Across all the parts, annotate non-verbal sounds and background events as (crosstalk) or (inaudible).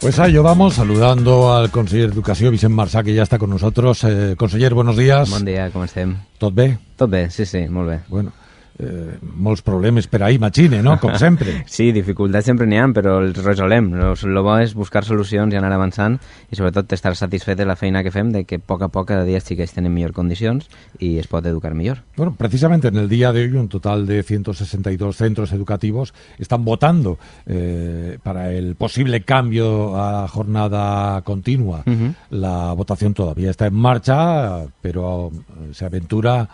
Pues ahí vamos, saludando al consejero de Educación, Vicent Marsá, que ya está con nosotros. Eh, consejero, buenos días. ¡Buen día! ¿cómo estén? Tot bé? Tot sí, sí, muy bien. Bueno, eh, problemas pero ahí, machine no? ...como siempre. (laughs) Sí, dificultades siempre n'hi ...pero però els resolem. El bo es buscar solucions i anar y sobre todo... estar satisfet de la feina que fem, de que poco a poco cada dia els estén en millor condicions ...y es pot educar mejor. Bueno, precisamente en el día de hoy un total de 162 centros educativos están votando eh, para el posible cambio a jornada continua. La votación todavía está en marcha, pero se aventura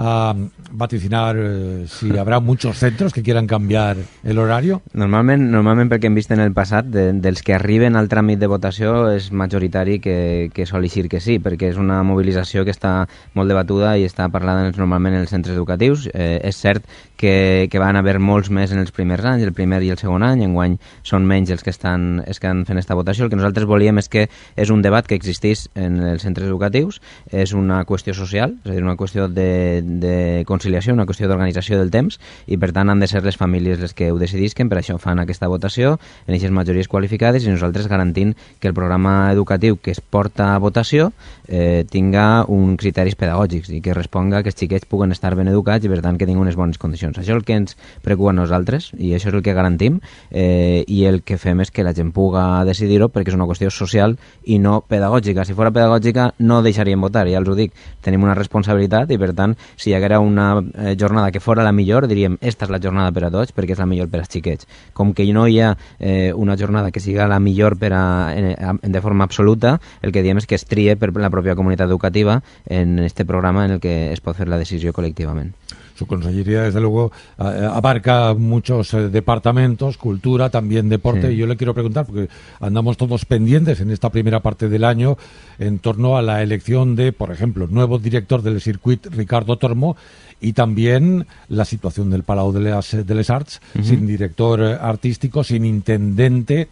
a vaticinar eh, si habrá muchos centros que quieran cambiar el horario? Normalment, normalment pel que hem vist en el passat, de, dels que arriben al tràmit de votació és majoritari que, que sol que sí, perquè és una mobilització que està molt debatuda i està parlada normalment en els centres educatius. Eh, és cert que, que van haver molts més en els primers anys, el primer i el segon any, en guany són menys els que estan, els que estan fent aquesta votació. El que nosaltres volíem és que és un debat que existís en els centres educatius, és una qüestió social, és a dir, una qüestió de, de conciliació, una qüestió d'organització del temps i per tant han de ser les famílies les que ho decidisquen, per això fan aquesta votació en aquestes majories qualificades i nosaltres garantint que el programa educatiu que es porta a votació eh, tinga uns criteris pedagògics i que responga que els xiquets puguen estar ben educats i per tant que tinguin unes bones condicions. Això és el que ens preocupa a nosaltres i això és el que garantim eh, i el que fem és que la gent puga decidir-ho perquè és una qüestió social i no pedagògica. Si fora pedagògica no deixarien votar, ja els ho dic. Tenim una responsabilitat i per tant si hi haguera una eh, jornada que fora la millor, diríem, esta és la jornada per a tots perquè és la millor per als xiquets. Com que no hi ha eh, una jornada que siga la millor per a, en, en, de forma absoluta, el que diem és que es trie per la pròpia comunitat educativa en este programa en el que es pot fer la decisió col·lectivament. Su consellería, desde luego, eh, abarca muchos eh, departamentos, cultura, también deporte. Y yo le quiero preguntar, porque andamos todos pendientes en esta primera parte del año en torno a la elección de, por ejemplo, nuevo director del circuit Ricardo Tormo y también la situación del Palau de eh, les, Arts, sin director artístico, sin intendente.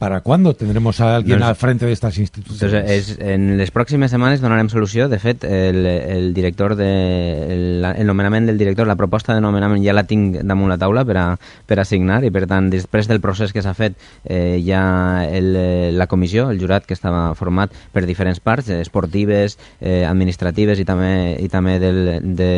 ¿Para cuándo tendremos a alguien no es... al frente de estas instituciones? Entonces, es, en les pròximes setmanes donarem solució. De fet, el, el director de, el, el nomenament del director, la proposta de nomenament ja la tinc damunt la taula per a, per a signar i, per tant, després del procés que s'ha fet, eh, ja el, eh, la comissió, el jurat que estava format per diferents parts, eh, esportives, eh, administratives i també, i també del, de,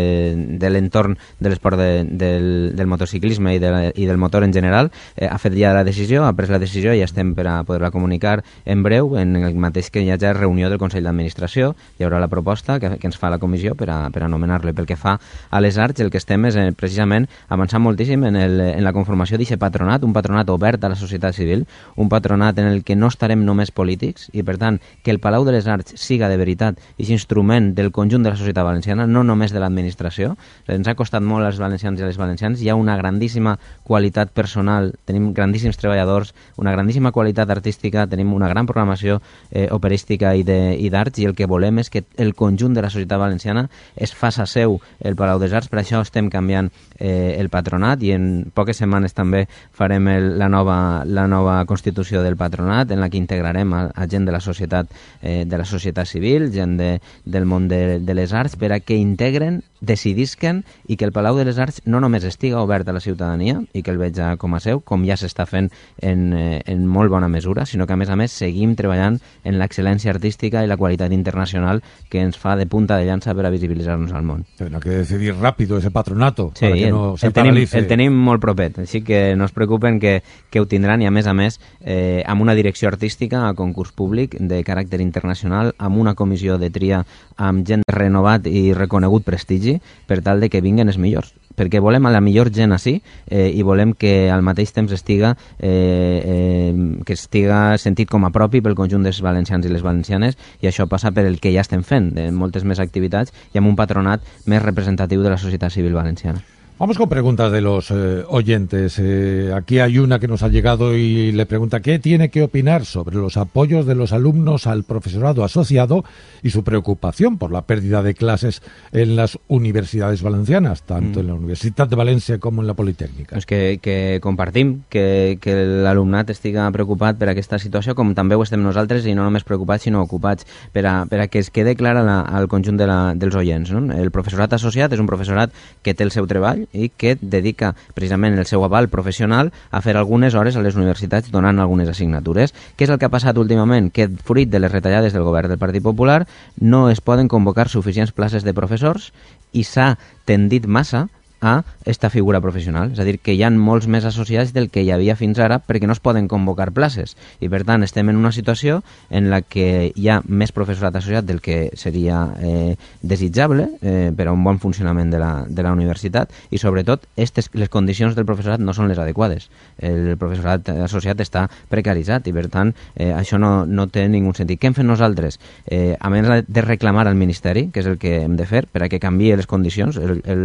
de l'entorn de l'esport de, del, del motociclisme i, de, i del motor en general, eh, ha fet ja la decisió, ha pres la decisió i ja estem per a poder-la comunicar en breu, en el mateix que hi hagi reunió del Consell d'Administració, hi haurà la proposta que, que ens fa la comissió per a, per a nomenar lo Pel que fa a les arts, el que estem és eh, precisament avançar moltíssim en, el, en la conformació d'aquest patronat, un patronat obert a la societat civil, un patronat en el que no estarem només polítics i, per tant, que el Palau de les Arts siga de veritat i instrument del conjunt de la societat valenciana, no només de l'administració. Ens ha costat molt als valencians i a les valencians. Hi ha una grandíssima qualitat personal, tenim grandíssims treballadors, una grandíssima qualitat qualitat artística, tenim una gran programació eh, operística i d'arts i, i el que volem és que el conjunt de la societat valenciana es faça seu el Palau dels Arts, per això estem canviant eh, el patronat i en poques setmanes també farem el, la, nova, la nova constitució del patronat en la que integrarem a, a gent de la societat eh, de la societat civil, gent de, del món de, de les arts, per a que integren, decidisquen i que el Palau de les Arts no només estiga obert a la ciutadania i que el veja com a seu, com ja s'està fent en, eh, en molt bona mesura, sinó que a més a més seguim treballant en l'excel·lència artística i la qualitat internacional que ens fa de punta de llança per a visibilitzar-nos al món. Bueno, que decidir ràpid ese patronato sí, para que el, no se el paralice. Tenim, el tenim molt propet, així que no es preocupen que, que ho tindran i a més a més eh, amb una direcció artística a concurs públic de caràcter internacional, amb una comissió de tria amb gent renovat i reconegut prestigi per tal de que vinguen els millors perquè volem a la millor gent així eh, i volem que al mateix temps estiga, eh, eh, que estiga sentit com a propi pel conjunt dels valencians i les valencianes i això passa per el que ja estem fent, de moltes més activitats i amb un patronat més representatiu de la societat civil valenciana. Vamos con preguntas de los eh, oyentes. Eh, aquí hay una que nos ha llegado y le pregunta qué tiene que opinar sobre los apoyos de los alumnos al profesorado asociado y su preocupación por la pérdida de clases en las universidades valencianas, tanto en la mm. Universidad de Valencia como en la Politécnica. Es pues que, que compartim que, que l'alumnat estiga preocupat per aquesta situació, com també ho estem nosaltres, y no només preocupats, sinó ocupats, per a, per que es quede clara al conjunt de la, dels No? El profesorado asociado es un profesorado que té el seu treball i que dedica precisament el seu aval professional a fer algunes hores a les universitats donant algunes assignatures. Què és el que ha passat últimament? Que fruit de les retallades del govern del Partit Popular no es poden convocar suficients places de professors i s'ha tendit massa a esta figura professional. És a dir, que hi han molts més associats del que hi havia fins ara perquè no es poden convocar places. I, per tant, estem en una situació en la que hi ha més professorat associat del que seria eh, desitjable eh, per a un bon funcionament de la, de la universitat i, sobretot, estes, les condicions del professorat no són les adequades. El professorat associat està precaritzat i, per tant, eh, això no, no té ningú sentit. Què hem fet nosaltres? Eh, a més de reclamar al Ministeri, que és el que hem de fer, per a que canvi les condicions, el, el,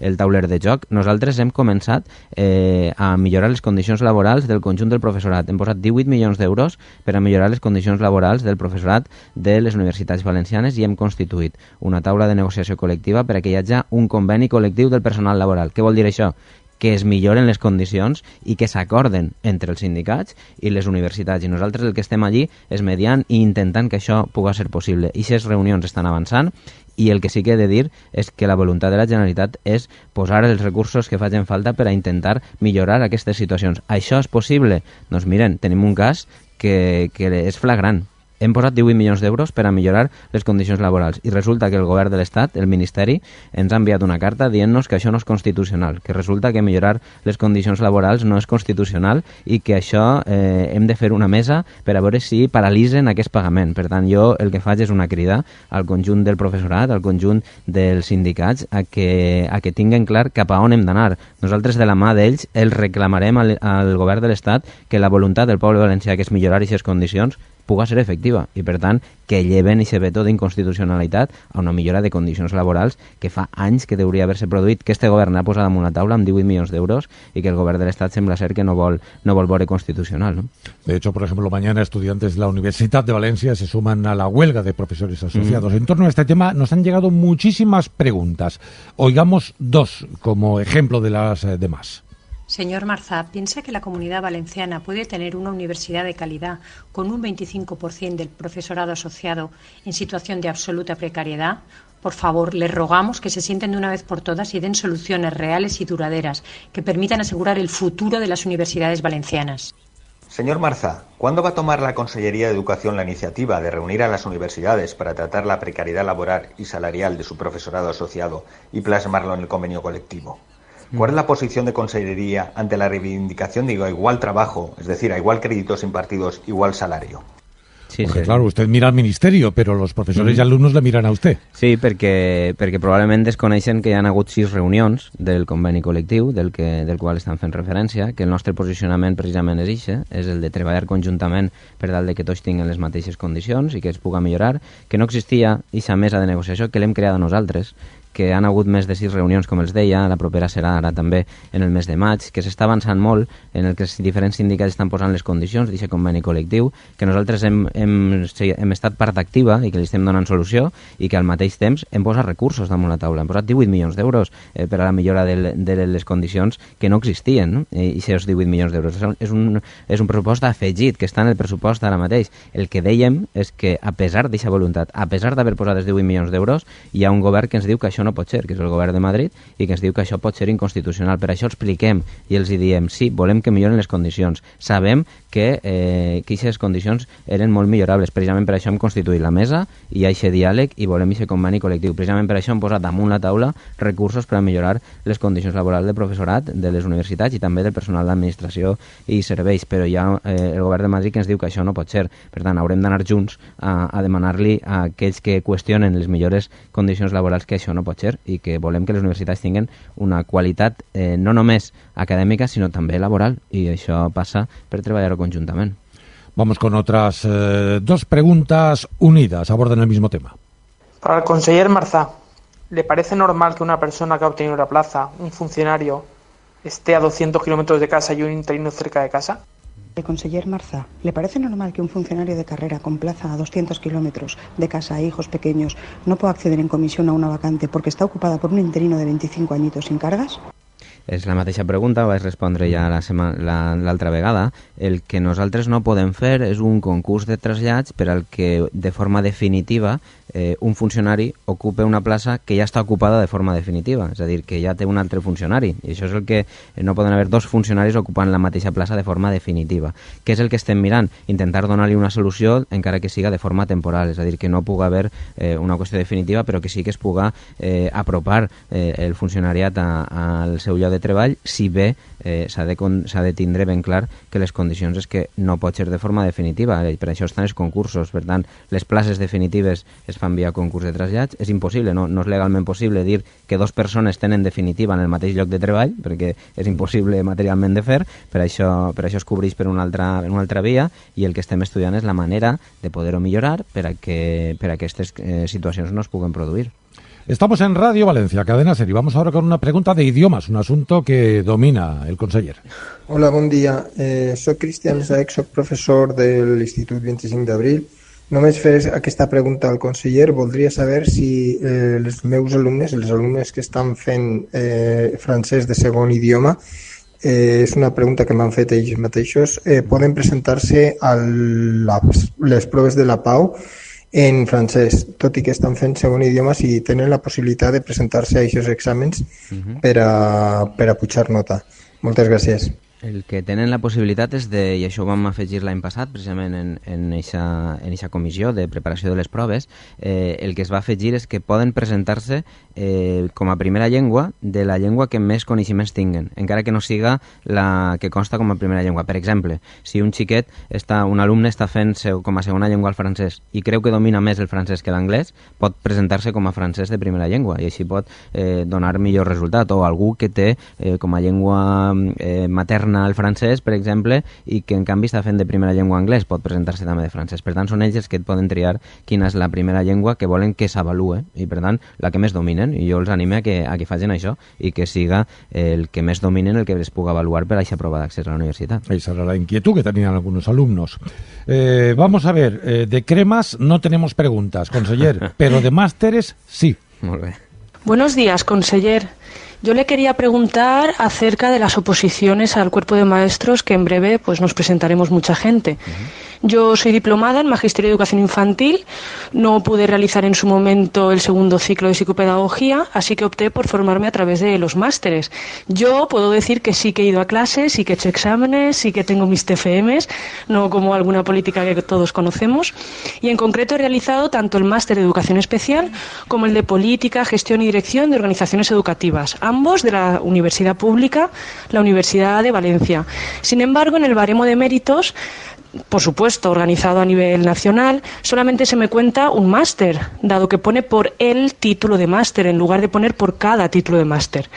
el tauler taller de joc, nosaltres hem començat eh, a millorar les condicions laborals del conjunt del professorat. Hem posat 18 milions d'euros per a millorar les condicions laborals del professorat de les universitats valencianes i hem constituït una taula de negociació col·lectiva per a que hi hagi un conveni col·lectiu del personal laboral. Què vol dir això? que es milloren les condicions i que s'acorden entre els sindicats i les universitats. I nosaltres el que estem allí és mediant i intentant que això pugui ser possible. I aquestes reunions estan avançant i el que sí que he de dir és que la voluntat de la Generalitat és posar els recursos que facin falta per a intentar millorar aquestes situacions. Això és possible? Doncs miren, tenim un cas que, que és flagrant hem posat 18 milions d'euros per a millorar les condicions laborals i resulta que el govern de l'Estat, el Ministeri, ens ha enviat una carta dient-nos que això no és constitucional, que resulta que millorar les condicions laborals no és constitucional i que això eh, hem de fer una mesa per a veure si paralitzen aquest pagament. Per tant, jo el que faig és una crida al conjunt del professorat, al conjunt dels sindicats, a que, a que tinguen clar cap a on hem d'anar. Nosaltres, de la mà d'ells, els reclamarem al, al govern de l'Estat que la voluntat del poble valencià, que és millorar aquestes condicions, puga ser efectiva y, per que lleven y se de inconstitucionalidad a una millora de condiciones laborales que fa anys que debería haberse se que este govern ha posat una la taula amb 18 milions euros y que el govern del Estado sembla ser que no vol, no vol constitucional. De hecho, por ejemplo, mañana estudiantes de la Universidad de Valencia se suman a la huelga de profesores asociados. Mm. En torno a este tema nos han llegado muchísimas preguntas. Oigamos dos como ejemplo de las eh, demás. Señor Marzá, ¿piensa que la comunidad valenciana puede tener una universidad de calidad con un 25% del profesorado asociado en situación de absoluta precariedad? Por favor, le rogamos que se sienten de una vez por todas y den soluciones reales y duraderas que permitan asegurar el futuro de las universidades valencianas. Señor Marza, ¿cuándo va a tomar la Consellería de Educación la iniciativa de reunir a las universidades para tratar la precariedad laboral y salarial de su profesorado asociado y plasmarlo en el convenio colectivo? ¿Cuál es la mm. posición de Consellería ante la reivindicación de igual trabajo, es decir, a igual créditos impartidos, igual salario? Sí, perquè, sí. clar, vostè mira al Ministeri, però els professors mm. i alumnes la miran a vostè. Sí, perquè, perquè probablement desconeixen que hi han hagut sis reunions del conveni col·lectiu del, que, del qual estan fent referència, que el nostre posicionament precisament és això, és el de treballar conjuntament per tal de que tots tinguin les mateixes condicions i que es puga millorar, que no existia aquesta mesa de negociació que l'hem a nosaltres, que han hagut més de sis reunions, com els deia, la propera serà ara també en el mes de maig, que s'està avançant molt en el que els diferents sindicats estan posant les condicions d'aquest conveni col·lectiu, que nosaltres hem, hem, hem estat part activa i que li estem donant solució i que al mateix temps hem posat recursos damunt la taula. Hem posat 18 milions d'euros eh, per a la millora de, de les condicions que no existien, no? i aquests 18 milions d'euros. És un, és un pressupost afegit que està en el pressupost ara mateix. El que dèiem és que, a pesar d'aquesta voluntat, a pesar d'haver posat els 18 milions d'euros, hi ha un govern que ens diu que això no no pot ser, que és el govern de Madrid, i que ens diu que això pot ser inconstitucional. Per això expliquem i els hi diem, sí, volem que milloren les condicions. Sabem que, eh, que condicions eren molt millorables. Precisament per això hem constituït la mesa i aquest diàleg i volem aquest conveni col·lectiu. Precisament per això hem posat damunt la taula recursos per a millorar les condicions laborals del professorat, de les universitats i també del personal d'administració i serveis. Però hi ha eh, el govern de Madrid que ens diu que això no pot ser. Per tant, haurem d'anar junts a, a demanar-li a aquells que qüestionen les millores condicions laborals que això no pot Potser i que volem que les universitats tinguin una qualitat eh, no només acadèmica, sinó també laboral, i això passa per treballar conjuntament. Vamos con otras eh, dos preguntas unidas, aborden el mismo tema. Para el conseller Marzá, ¿le parece normal que una persona que ha obtenido la plaza, un funcionario, esté a 200 kilómetros de casa y un interino cerca de casa? El conseller Marza, ¿le parece normal que un funcionario de carrera con plaza a 200 kilómetros de casa e hijos pequeños no pueda acceder en comisión a una vacante porque está ocupada por un interino de 25 añitos sin cargas? És la mateixa pregunta, vaig respondre ja l'altra la vegada. El que nosaltres no podem fer és un concurs de trasllats per al que de forma definitiva eh, un funcionari ocupe una plaça que ja està ocupada de forma definitiva, és a dir, que ja té un altre funcionari. I això és el que eh, no poden haver dos funcionaris ocupant la mateixa plaça de forma definitiva. Què és el que estem mirant? Intentar donar-li una solució encara que siga de forma temporal, és a dir, que no puga haver eh, una qüestió definitiva però que sí que es puga eh, apropar eh, el funcionariat al seu lloc de treball, si bé eh, s'ha de, de tindre ben clar que les condicions és que no pot ser de forma definitiva, eh, per això estan els concursos, per tant, les places definitives es fan via concurs de trasllats, és impossible, no, no és legalment possible dir que dos persones tenen definitiva en el mateix lloc de treball, perquè és impossible materialment de fer, per això, per això es cobreix per una altra, una altra via, i el que estem estudiant és la manera de poder-ho millorar per a que per a aquestes eh, situacions no es puguen produir. Estamos en Radio Valencia, Cadena Ser, y vamos ahora con una pregunta de idiomas, un asunto que domina el conseller. Hola, bon dia. Eh, soy Cristian Saec, soc professor de l'Institut 25 d'Abril. Només fer aquesta pregunta al conseller, voldria saber si eh, els meus alumnes, els alumnes que estan fent eh, francès de segon idioma, eh, és una pregunta que m'han fet ells mateixos, eh, poden presentar-se a les proves de la pau en francès, tot i que estan fent segon idioma si tenen la possibilitat de presentar-se a aquests exàmens uh mhm. -huh. per, a, per a pujar nota. Moltes gràcies. El que tenen la possibilitat és de, i això ho vam afegir l'any passat, precisament en, en, eixa, en eixa comissió de preparació de les proves, eh, el que es va afegir és que poden presentar-se eh, com a primera llengua de la llengua que més coneixements tinguen, encara que no siga la que consta com a primera llengua. Per exemple, si un xiquet, està, un alumne està fent seu, com a segona llengua el francès i creu que domina més el francès que l'anglès, pot presentar-se com a francès de primera llengua i així pot eh, donar millor resultat. O algú que té eh, com a llengua eh, materna alterna al francès, per exemple, i que en canvi està fent de primera llengua anglès, pot presentar-se també de francès. Per tant, són ells els que et poden triar quina és la primera llengua que volen que s'avalue eh? i, per tant, la que més dominen. I jo els anime a que, a que facin això i que siga el que més dominen el que es puga avaluar per a aquesta prova d'accés a la universitat. Ahí serà la inquietud que tenien alguns alumnos. Eh, vamos a ver, eh, de cremas no tenemos preguntas, conseller, (laughs) pero de másteres sí. Molt bé. Buenos días, conseller. Yo le quería preguntar acerca de las oposiciones al cuerpo de maestros que en breve pues nos presentaremos mucha gente. Yo soy diplomada en Magisterio de Educación Infantil, no pude realizar en su momento el segundo ciclo de psicopedagogía, así que opté por formarme a través de los másteres. Yo puedo decir que sí que he ido a clases, sí que he hecho exámenes, sí que tengo mis TFMs, no como alguna política que todos conocemos, y en concreto he realizado tanto el máster de Educación Especial como el de Política, Gestión y Dirección de Organizaciones Educativas, ambos de la Universidad Pública, la Universidad de Valencia. Sin embargo, en el baremo de méritos por supuesto, organizado a nivel nacional, solamente se me cuenta un máster, dado que pone por el título de máster en lugar de poner por cada título de máster.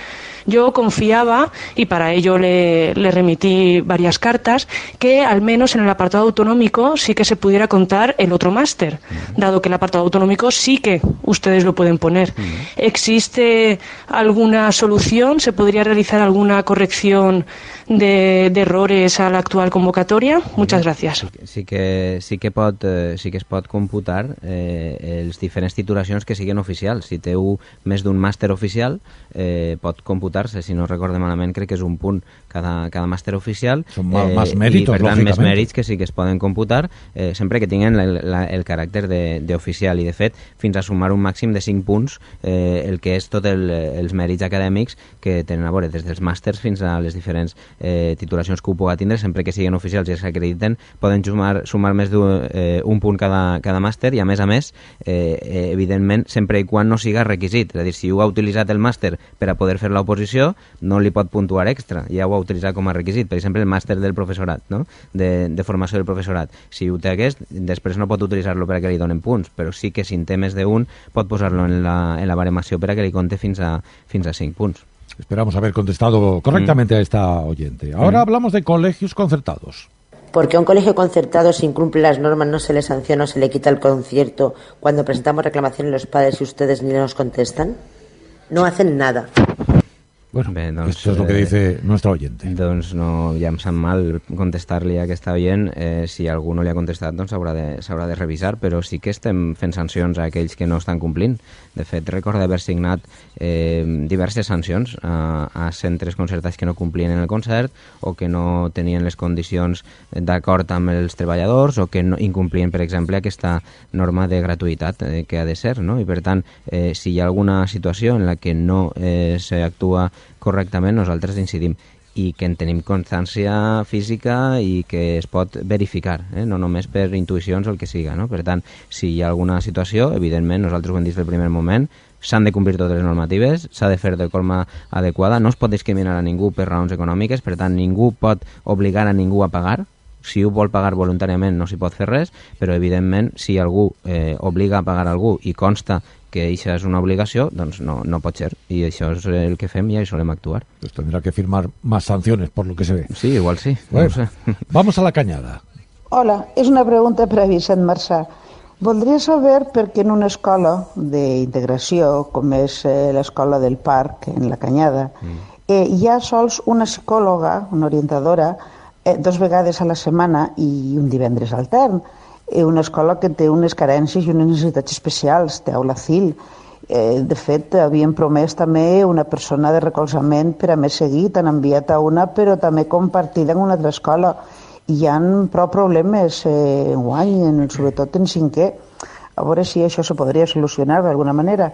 Yo confiaba, y para ello le, remití varias cartas, que al menos en el apartado autonómico sí que se pudiera contar el otro máster, dado que el apartado autonómico sí que ustedes lo pueden poner. ¿Existe alguna solución? ¿Se podría realizar alguna corrección de, errores a la actual convocatoria? Muchas gracias. Sí que, sí que, sí que eh, es computar eh, las diferentes titulaciones que siguen oficial. Si más de un máster oficial, eh, computar votar-se, si no recorde malament crec que és un punt cada, cada màster oficial. Són eh, més mèrits, i, per tant, més mèrits que sí que es poden computar, eh, sempre que tinguin la, la, el caràcter d'oficial i de fet fins a sumar un màxim de 5 punts eh, el que és tot el, els mèrits acadèmics que tenen a veure des dels màsters fins a les diferents eh, titulacions que ho puga tindre, sempre que siguin oficials i es s'acrediten, poden sumar, sumar més d'un eh, un punt cada, cada màster i a més a més, eh, eh, evidentment sempre i quan no siga requisit, és a dir, si ho ha utilitzat el màster per a poder fer l'oposició no le pot puntuar extra, y ho ha utilitzat com a requisit, per el máster del profesorat no? de, formación del professorat. Si ustedes té aquest, no pot utilizarlo para que li donen punts, pero sí que sin temes de un, d'un pot en la, en la baremació que li conte fins a, fins a 5 punts. Esperamos haber contestado correctamente mm. a esta oyente. Ahora mm. hablamos de colegios concertados. Porque un colegio concertado, si incumple las normas, no se le sanciona o se le quita el concierto cuando presentamos reclamaciones los padres y ustedes ni nos contestan? No hacen nada. Bueno, Bé, doncs, això és lo que eh, dice nuestro oyente. Doncs no, ja em sap mal contestar-li a aquesta oient. Eh, si algú no li ha contestat, doncs s'haurà de, de revisar, però sí que estem fent sancions a aquells que no estan complint. De fet, recorda haver signat eh, diverses sancions a, a centres concertats que no complien en el concert o que no tenien les condicions d'acord amb els treballadors o que no incomplien, per exemple, aquesta norma de gratuïtat eh, que ha de ser. No? I, per tant, eh, si hi ha alguna situació en la que no eh, s'actua correctament, nosaltres incidim i que en tenim constància física i que es pot verificar, eh? no només per intuïcions o el que siga. No? Per tant, si hi ha alguna situació, evidentment, nosaltres ho hem dit del primer moment, s'han de complir totes les normatives, s'ha de fer de forma adequada, no es pot discriminar a ningú per raons econòmiques, per tant, ningú pot obligar a ningú a pagar, si ho vol pagar voluntàriament no s'hi pot fer res, però evidentment si algú eh, obliga a pagar algú i consta que això és una obligació, doncs no, no pot ser. I això és el que fem i això solem actuar. Pues tendrá que firmar más sanciones, por lo que se ve. Sí, igual sí. Bueno, no sé. (laughs) Vamos a la cañada. Hola, és una pregunta per a Vicent Marçà. Voldria saber per què en una escola d'integració, com és eh, l'escola del Parc, en la Canyada, mm. eh, hi ha sols una psicòloga, una orientadora, eh, dos vegades a la setmana i un divendres altern. Eh, una escola que té unes carències i unes necessitats especials, té aula fill. Eh, de fet, havien promès també una persona de recolzament per a més seguit, han enviat a una, però també compartida en una altra escola. I hi ha prou problemes eh, en guany, sobretot en cinquè. A veure si això se podria solucionar d'alguna manera.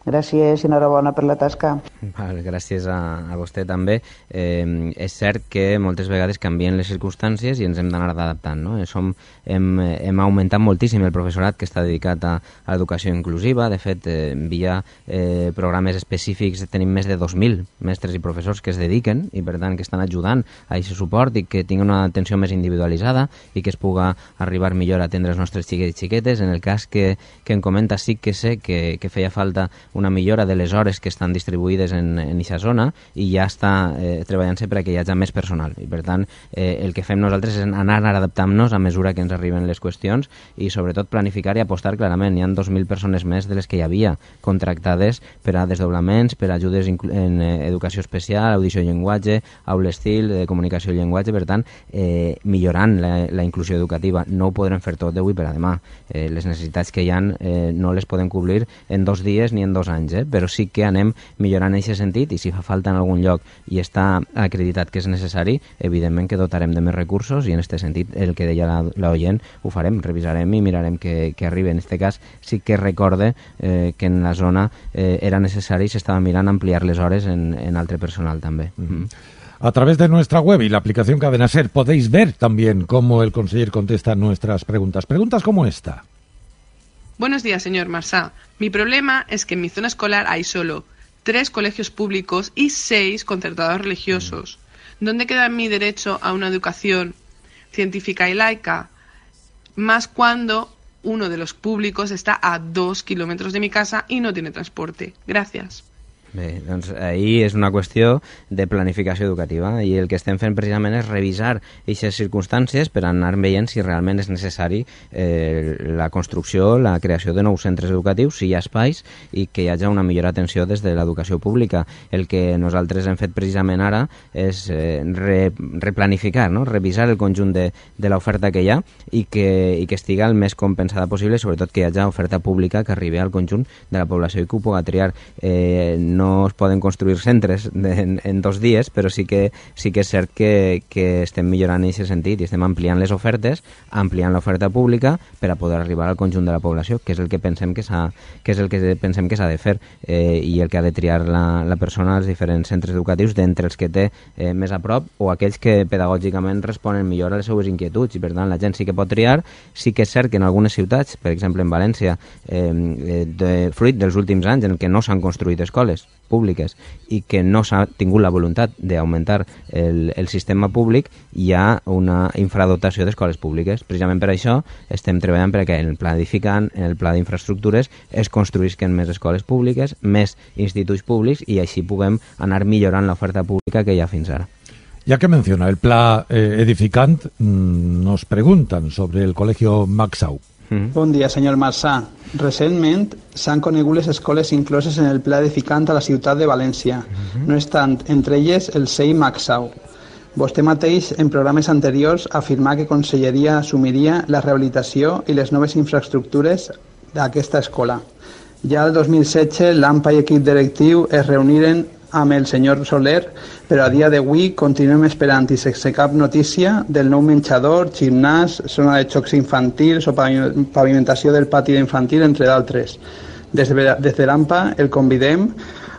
Gràcies i enhorabona per la tasca. Val, Gràcies a, a vostè també. Eh, és cert que moltes vegades canvien les circumstàncies i ens hem d'anar adaptant. No? Som, hem, hem augmentat moltíssim el professorat que està dedicat a, a l'educació inclusiva. De fet, eh, via eh, programes específics tenim més de 2.000 mestres i professors que es dediquen i, per tant, que estan ajudant a aquest suport i que tinguin una atenció més individualitzada i que es puga arribar millor a atendre els nostres xiquets i xiquetes. En el cas que, que em comenta, sí que sé que, que feia falta una millora de les hores que estan distribuïdes en aquesta zona i ja està eh, treballant-se perquè hi hagi més personal. I per tant, eh, el que fem nosaltres és anar adaptant-nos a mesura que ens arriben les qüestions i sobretot planificar i apostar clarament. Hi ha 2.000 persones més de les que hi havia contractades per a desdoblaments, per a ajudes en eh, educació especial, audició i llenguatge, aula estil, de eh, comunicació i llenguatge, per tant, eh, millorant la, la inclusió educativa. No ho podrem fer tot d'avui per a demà. Eh, les necessitats que hi han eh, no les podem cobrir en dos dies ni en dos dos anys, eh? però sí que anem millorant en aquest sentit i si fa falta en algun lloc i està acreditat que és necessari, evidentment que dotarem de més recursos i en aquest sentit el que deia l'oient ho farem, revisarem i mirarem que, que arribi. En aquest cas sí que recorde eh, que en la zona eh, era necessari i s'estava mirant ampliar les hores en, en altre personal també. Mm -hmm. A través de nuestra web y la aplicación Cadena Ser podéis ver también cómo el conseller contesta nuestras preguntas. Preguntas como esta. Buenos días, señor Marsá. Mi problema es que en mi zona escolar hay solo tres colegios públicos y seis concertados religiosos. Mm. ¿Dónde queda mi derecho a una educación científica y laica? Más cuando uno de los públicos está a dos kilómetros de mi casa y no tiene transporte. Gracias. Bé, doncs ahir és una qüestió de planificació educativa i el que estem fent precisament és revisar aquestes circumstàncies per anar veient si realment és necessari eh, la construcció, la creació de nous centres educatius, si hi ha espais i que hi hagi una millor atenció des de l'educació pública. El que nosaltres hem fet precisament ara és eh, re, replanificar, no? revisar el conjunt de, de l'oferta que hi ha i que, i que estiga el més compensada possible, sobretot que hi hagi oferta pública que arribi al conjunt de la població i que ho pugui triar. Eh, no no es poden construir centres en, en dos dies, però sí que, sí que és cert que, que estem millorant en aquest sentit i estem ampliant les ofertes, ampliant l'oferta pública per a poder arribar al conjunt de la població, que és el que pensem que que és el que pensem que s'ha de fer eh, i el que ha de triar la, la persona als diferents centres educatius d'entre els que té eh, més a prop o aquells que pedagògicament responen millor a les seues inquietuds i per tant la gent sí que pot triar, sí que és cert que en algunes ciutats, per exemple en València eh, eh de, fruit dels últims anys en què no s'han construït escoles públiques i que no s'ha tingut la voluntat d'augmentar el, el sistema públic, hi ha una infradotació d'escoles públiques. Precisament per això estem treballant perquè en el edificant, en el pla d'infraestructures, es construïsquen més escoles públiques, més instituts públics i així puguem anar millorant l'oferta pública que hi ha fins ara. Ya que menciona el Pla eh, Edificant, mm, nos preguntan sobre el Colegio Maxau. -hmm. Bon dia, senyor Marçà. Recentment s'han conegut les escoles incloses en el Pla edificant a la ciutat de València, mm -hmm. no estant entre elles el CEI Maxau. Vostè mateix, en programes anteriors, afirmà que Conselleria assumiria la rehabilitació i les noves infraestructures d'aquesta escola. Ja el 2016 l'AMPA i equip directiu es reuniren amb el senyor Soler, però a dia d'avui continuem esperant i sense cap notícia del nou menjador, gimnàs, zona de xocs infantils o pavimentació del pati infantil, entre d'altres. Des de, des de l'AMPA el convidem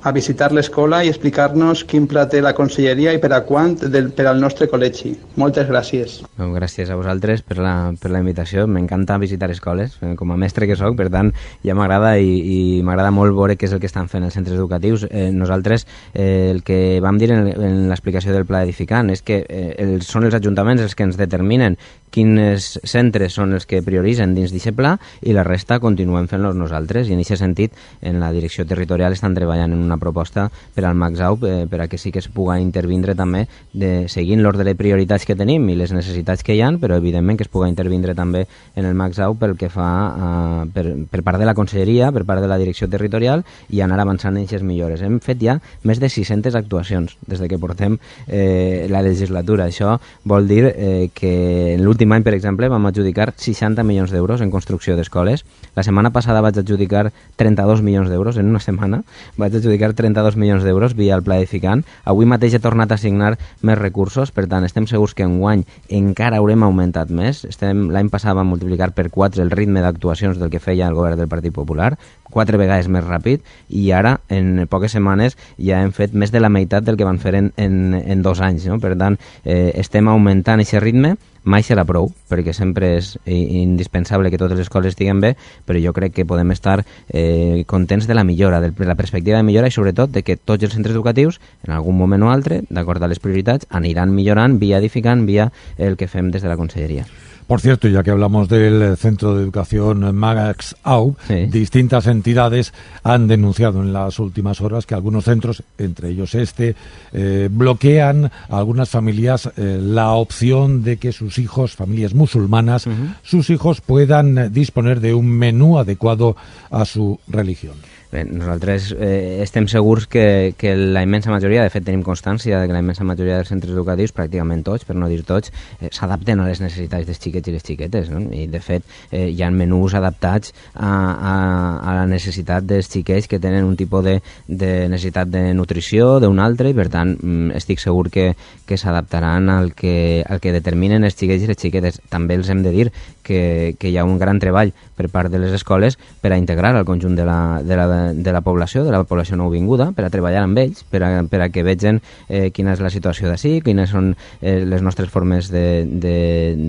a visitar l'escola i explicar-nos quin pla té la conselleria i per a quant del, per al nostre col·legi. Moltes gràcies. Gràcies a vosaltres per la, per la invitació. M'encanta visitar escoles, eh, com a mestre que sóc, per tant, ja m'agrada i, i m'agrada molt veure què és el que estan fent els centres educatius. Eh, nosaltres eh, el que vam dir en, en l'explicació del pla edificant és que eh, el, són els ajuntaments els que ens determinen quins centres són els que prioritzen dins d'aquest pla i la resta continuem fent-los nosaltres i en aquest sentit en la direcció territorial estan treballant en una una proposta per al Max Aup eh, per a que sí que es puga intervindre també de, seguint l'ordre de prioritats que tenim i les necessitats que hi han, però evidentment que es puga intervindre també en el Max Aup pel que fa eh, per, per part de la conselleria, per part de la direcció territorial i anar avançant en aquestes millores. Hem fet ja més de 600 actuacions des de que portem eh, la legislatura. Això vol dir eh, que en l'últim any, per exemple, vam adjudicar 60 milions d'euros en construcció d'escoles. La setmana passada vaig adjudicar 32 milions d'euros en una setmana. Vaig adjudicar ficar 32 milions d'euros via el Pla Edificant. Avui mateix ha tornat a signar més recursos, per tant, estem segurs que en guany encara haurem augmentat més. L'any passat vam multiplicar per 4 el ritme d'actuacions del que feia el govern del Partit Popular, quatre vegades més ràpid, i ara, en poques setmanes, ja hem fet més de la meitat del que van fer en, en, en dos anys. No? Per tant, eh, estem augmentant aquest ritme, mai serà prou, perquè sempre és eh, indispensable que totes les coses estiguen bé, però jo crec que podem estar eh, contents de la millora, de la perspectiva de millora i sobretot de que tots els centres educatius, en algun moment o altre, d'acord a les prioritats, aniran millorant via edificant, via el que fem des de la conselleria. Por cierto, ya que hablamos del eh, Centro de Educación eh, Magax Au, distintas entidades han denunciado en las últimas horas que algunos centros, entre ellos este, eh, bloquean a algunas familias la opción de que sus hijos, familias musulmanas, sus hijos puedan disponer de un menú adecuado a su religión. Bé, nosaltres eh, estem segurs que, que la immensa majoria, de fet tenim constància de que la immensa majoria dels centres educatius, pràcticament tots, per no dir tots, eh, s'adapten a les necessitats dels xiquets i les xiquetes. No? I, de fet, eh, hi ha menús adaptats a, a, a la necessitat dels xiquets que tenen un tipus de, de necessitat de nutrició d'un altre i, per tant, mm, estic segur que, que s'adaptaran al que, al que determinen els xiquets i les xiquetes. També els hem de dir que, que hi ha un gran treball per part de les escoles per a integrar el conjunt de la, de la, de la població, de la població nouvinguda, per a treballar amb ells, per a, per a que vegin eh, quina és la situació d'ací, quines són eh, les nostres formes de, de,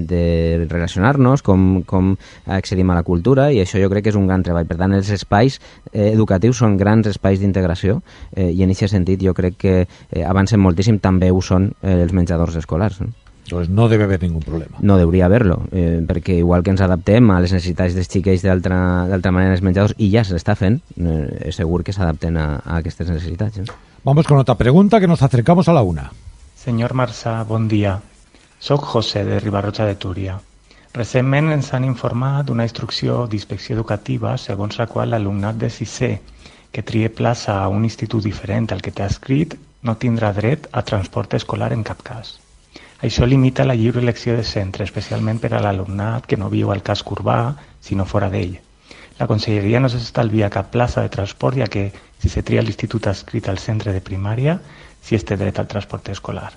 de relacionar-nos, com, com accedim a la cultura, i això jo crec que és un gran treball. Per tant, els espais eh, educatius són grans espais d'integració eh, i en aquest sentit jo crec que eh, avancen moltíssim, també ho són eh, els menjadors escolars. Eh? Entonces no debe haver ningún problema. No debería haberlo, eh, perquè igual que ens adaptem a les necessitats dels xiquets d'altra manera els menjadors, i ja s'està fent, eh, segur que s'adapten a, a aquestes necessitats. Eh? Vamos con otra pregunta que nos acercamos a la una. Senyor Marçà, bon dia. Soc José de Ribarrocha de Túria. Recentment ens han informat d'una instrucció d'inspecció educativa segons la qual l'alumnat de sisè que trie plaça a un institut diferent al que t'ha escrit no tindrà dret a transport escolar en cap cas. Això limita la lliure elecció de centre, especialment per a l'alumnat que no viu al casc urbà, sinó fora d'ell. La conselleria no s'estalvia cap plaça de transport, ja que si se tria l'institut adscrit al centre de primària, si es té dret al transport escolar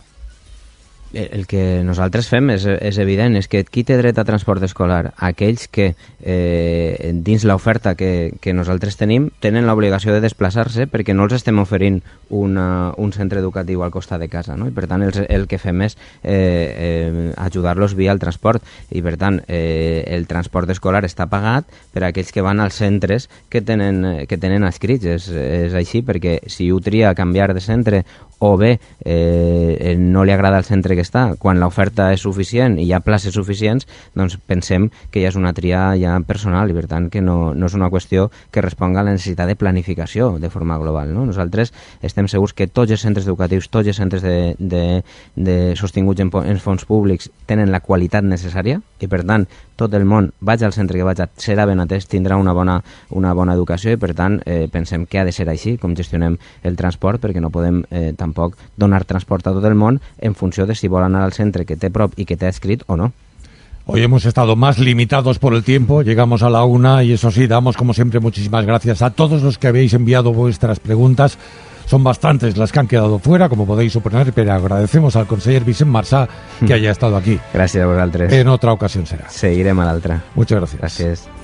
el que nosaltres fem és, és evident, és que qui té dret a transport escolar? Aquells que eh, dins l'oferta que, que nosaltres tenim tenen l'obligació de desplaçar-se perquè no els estem oferint una, un centre educatiu al costat de casa, no? i per tant el, el que fem és eh, eh, ajudar-los via el transport, i per tant eh, el transport escolar està pagat per a aquells que van als centres que tenen, que tenen escrits, és, és així, perquè si ho tria canviar de centre o bé eh, no li agrada el centre que està. Quan l'oferta és suficient i hi ha places suficients, doncs pensem que ja és una tria ja personal i per tant que no, no és una qüestió que responga a la necessitat de planificació de forma global. No? Nosaltres estem segurs que tots els centres educatius, tots els centres de, de, de sostinguts en, en fons públics tenen la qualitat necessària i per tant tot el món, vaig al centre que vaig, a, serà ben atès, tindrà una bona, una bona educació i, per tant, eh, pensem que ha de ser així, com gestionem el transport, perquè no podem eh, tampoc donar transport a tot el món en funció de si vol anar al centre que té prop i que té escrit o no. Hoy hemos estado más limitados por el tiempo, llegamos a la una y eso sí, damos como siempre muchísimas gracias a todos los que habéis enviado vuestras preguntas Son bastantes las que han quedado fuera, como podéis suponer, pero agradecemos al consejero Vicente Marsá que haya estado aquí. Gracias a vosotros. En otra ocasión será. Seguiremos a otra. Muchas gracias.